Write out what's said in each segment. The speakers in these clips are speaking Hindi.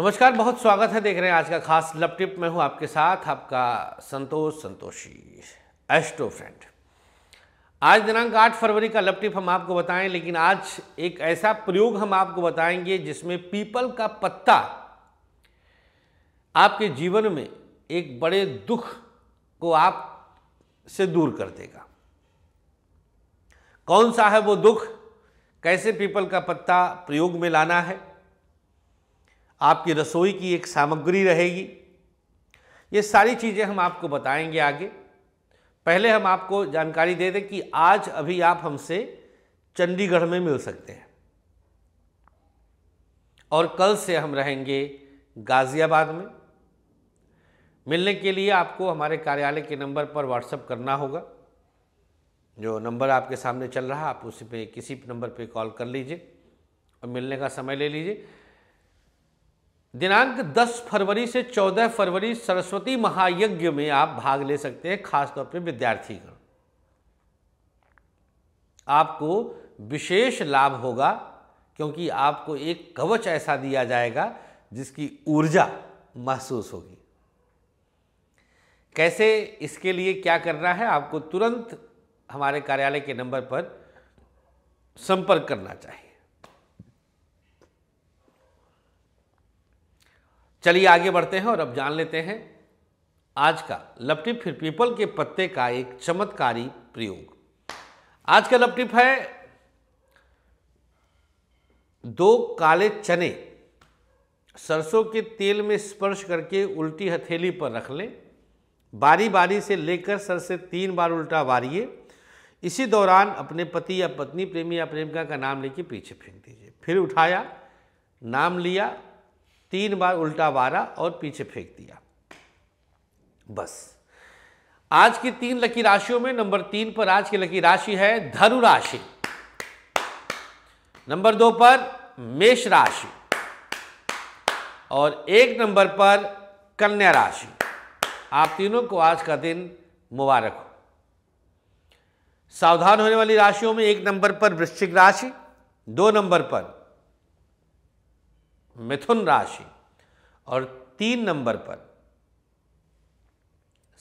नमस्कार बहुत स्वागत है देख रहे हैं आज का खास लव टिप मैं हूं आपके साथ आपका संतोष संतोषी एस्ट्रो फ्रेंड आज दिनांक 8 फरवरी का लव टिप हम आपको बताएं लेकिन आज एक ऐसा प्रयोग हम आपको बताएंगे जिसमें पीपल का पत्ता आपके जीवन में एक बड़े दुख को आप से दूर कर देगा कौन सा है वो दुख कैसे पीपल का पत्ता प्रयोग में लाना है आपकी रसोई की एक सामग्री रहेगी ये सारी चीज़ें हम आपको बताएंगे आगे पहले हम आपको जानकारी दे दें कि आज अभी आप हमसे चंडीगढ़ में मिल सकते हैं और कल से हम रहेंगे गाज़ियाबाद में मिलने के लिए आपको हमारे कार्यालय के नंबर पर व्हाट्सअप करना होगा जो नंबर आपके सामने चल रहा है आप उसी पे किसी नंबर पे कॉल कर लीजिए और मिलने का समय ले लीजिए दिनांक 10 फरवरी से 14 फरवरी सरस्वती महायज्ञ में आप भाग ले सकते हैं खासतौर पर विद्यार्थीगण आपको विशेष लाभ होगा क्योंकि आपको एक कवच ऐसा दिया जाएगा जिसकी ऊर्जा महसूस होगी कैसे इसके लिए क्या करना है आपको तुरंत हमारे कार्यालय के नंबर पर संपर्क करना चाहिए चलिए आगे बढ़ते हैं और अब जान लेते हैं आज का लपटी फिर पीपल के पत्ते का एक चमत्कारी प्रयोग आज का लपटिप है दो काले चने सरसों के तेल में स्पर्श करके उल्टी हथेली पर रख लें बारी बारी से लेकर सर से तीन बार उल्टा वारिए इसी दौरान अपने पति या पत्नी प्रेमी या प्रेमिका का नाम लेके पीछे फेंक दीजिए फिर उठाया नाम लिया तीन बार उल्टा मारा और पीछे फेंक दिया बस आज की तीन लकी राशियों में नंबर तीन पर आज की लकी राशि है धनु राशि नंबर दो पर मेष राशि और एक नंबर पर कन्या राशि आप तीनों को आज का दिन मुबारक हो सावधान होने वाली राशियों में एक नंबर पर वृश्चिक राशि दो नंबर पर मिथुन राशि और तीन नंबर पर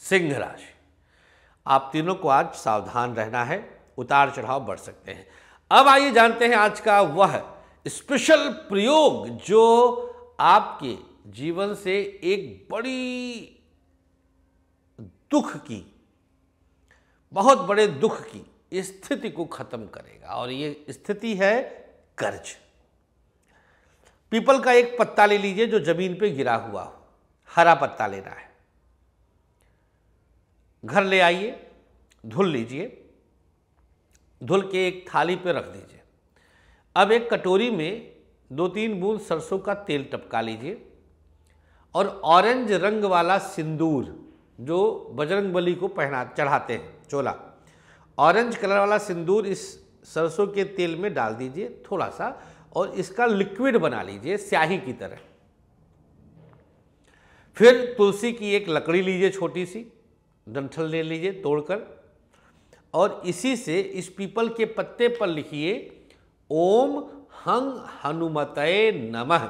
सिंह राशि आप तीनों को आज सावधान रहना है उतार चढ़ाव बढ़ सकते हैं अब आइए जानते हैं आज का वह स्पेशल प्रयोग जो आपके जीवन से एक बड़ी दुख की बहुत बड़े दुख की स्थिति को खत्म करेगा और ये स्थिति है कर्ज पीपल का एक पत्ता ले लीजिए जो जमीन पे गिरा हुआ हो हरा पत्ता लेना है घर ले आइए धुल लीजिए धुल के एक थाली पे रख दीजिए अब एक कटोरी में दो तीन बूंद सरसों का तेल टपका लीजिए और ऑरेंज रंग वाला सिंदूर जो बजरंग बली को पहना चढ़ाते हैं चोला ऑरेंज कलर वाला सिंदूर इस सरसों के तेल में डाल दीजिए थोड़ा सा और इसका लिक्विड बना लीजिए स्याही की तरह फिर तुलसी की एक लकड़ी लीजिए छोटी सी डंठल ले लीजिए तोड़कर और इसी से इस पीपल के पत्ते पर लिखिए ओम हंग हनुमतय नमः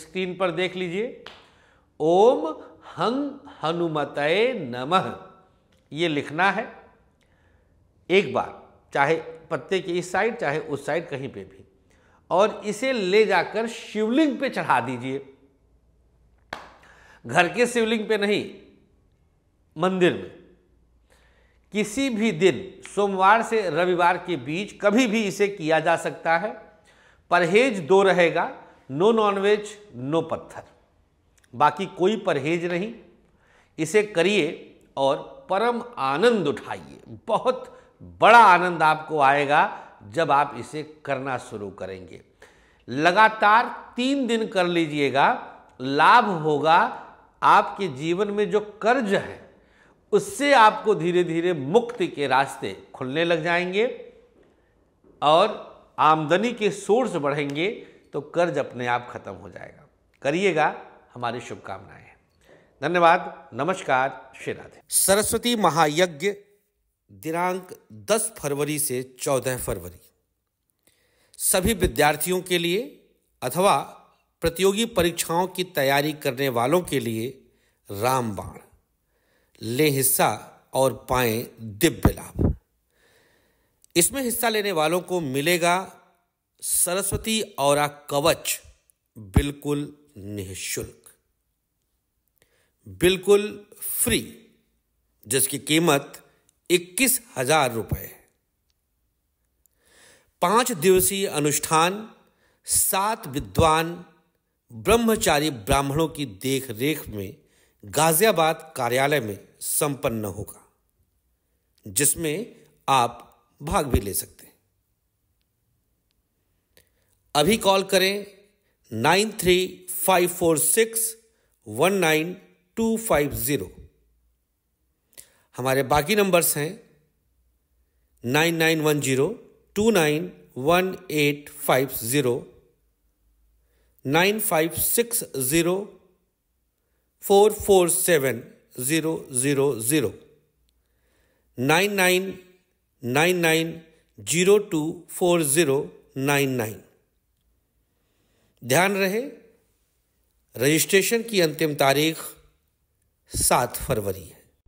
स्क्रीन पर देख लीजिए ओम हंग हनुमतय नमः ये लिखना है एक बार चाहे पत्ते की इस साइड चाहे उस साइड कहीं पे भी और इसे ले जाकर शिवलिंग पे चढ़ा दीजिए घर के शिवलिंग पे नहीं मंदिर में किसी भी दिन सोमवार से रविवार के बीच कभी भी इसे किया जा सकता है परहेज दो रहेगा नो नॉनवेज नो पत्थर बाकी कोई परहेज नहीं इसे करिए और परम आनंद उठाइए बहुत बड़ा आनंद आपको आएगा जब आप इसे करना शुरू करेंगे लगातार तीन दिन कर लीजिएगा लाभ होगा आपके जीवन में जो कर्ज है उससे आपको धीरे धीरे मुक्ति के रास्ते खुलने लग जाएंगे और आमदनी के सोर्स बढ़ेंगे तो कर्ज अपने आप खत्म हो जाएगा करिएगा हमारी शुभकामनाएं धन्यवाद नमस्कार श्री राधे सरस्वती महायज्ञ दिनांक 10 फरवरी से 14 फरवरी सभी विद्यार्थियों के लिए अथवा प्रतियोगी परीक्षाओं की तैयारी करने वालों के लिए रामबाण ले हिस्सा और पाए दिव्य लाभ इसमें हिस्सा लेने वालों को मिलेगा सरस्वती और कवच बिल्कुल निःशुल्क बिल्कुल फ्री जिसकी कीमत इक्कीस हजार रुपये पांच दिवसीय अनुष्ठान सात विद्वान ब्रह्मचारी ब्राह्मणों की देखरेख में गाजियाबाद कार्यालय में संपन्न होगा जिसमें आप भाग भी ले सकते हैं अभी कॉल करें nine three five four six one nine two five zero हमारे बाकी नंबर्स हैं nine nine one zero two nine one eight five zero nine five six zero four four seven zero zero zero nine nine nine nine zero two four zero nine nine ध्यान रहे रजिस्ट्रेशन की अंतिम तारीख सात फरवरी है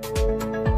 Thank you